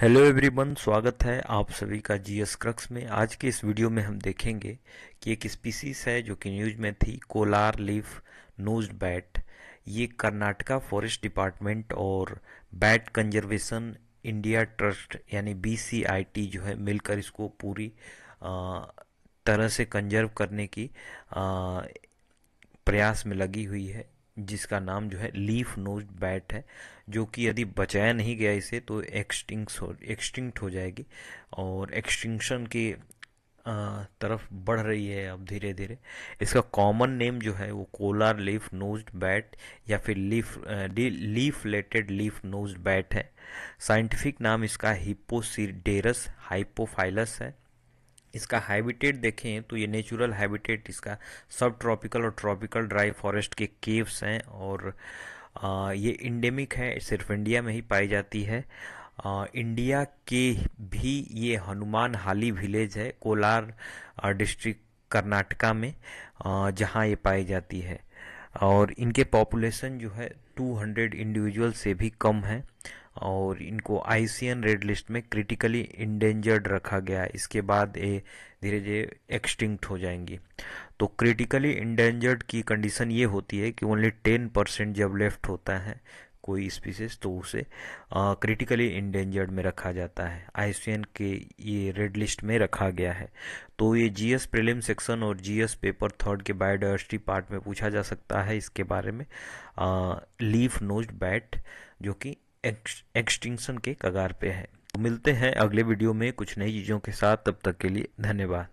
hello everyone स्वागत है आप सभी का जीएस क्रक्स में आज के इस वीडियो में हम देखेंगे कि एक स्पीसीज है जो कि न्यूज में थी कोलार लीफ नोज बैट ये कर्नाटका फॉरेस्ट डिपार्टमेंट और बैट कंजर्वेशन इंडिया ट्रस्ट यानी बीसीआईटी जो है मिलकर इसको पूरी तरह से कंजर्व करने की प्रयास में लगी हुई है जिसका नाम जो है लीफ नोज बैट है जो कि यदि बचाया नहीं गया इसे तो एक्सटिंक्स हो एक्सटिंक्ट हो जाएगी और एक्सटिंक्शन की तरफ बढ़ रही है अब धीरे धीरे इसका कॉमन नेम जो है वो कोलार लीफ नोज बैट या फिर लीफ लीफ लेटेड लीफ नोज बैट है साइंटिफिक नाम इसका हिपोसीडेरस हाइपोफाइलस है इसका हैबिटेट देखें तो ये नेचुरल हैबिटेट इसका सब ट्रॉपिकल और ट्रॉपिकल ड्राई फॉरेस्ट के केव्स हैं और ये इंडेमिक है सिर्फ इंडिया में ही पाई जाती है इंडिया के भी ये हनुमान हाली विलेज है कोलार डिस्ट्रिक्ट कर्नाटका में जहाँ ये पाई जाती है और इनके पॉपुलेशन जो है 200 इंडिविजुअल से भी कम है और इनको आई रेड लिस्ट में क्रिटिकली इंडेंजर्ड रखा गया है इसके बाद ये धीरे धीरे एक्सटिंक्ट हो जाएंगी तो क्रिटिकली इंडेंजर्ड की कंडीशन ये होती है कि ओनली टेन परसेंट जब लेफ्ट होता है कोई स्पीसीज तो उसे क्रिटिकली इंडेंजर्ड में रखा जाता है आई के ये रेड लिस्ट में रखा गया है तो ये जी एस प्रिलिम सेक्शन और जी एस पेपर थर्ड के बायोडाइवर्सिटी पार्ट में पूछा जा सकता है इसके बारे में लीफ नोज बैट जो कि एक्सटिंक्शन के कगार पे है तो मिलते हैं अगले वीडियो में कुछ नई चीज़ों के साथ तब तक के लिए धन्यवाद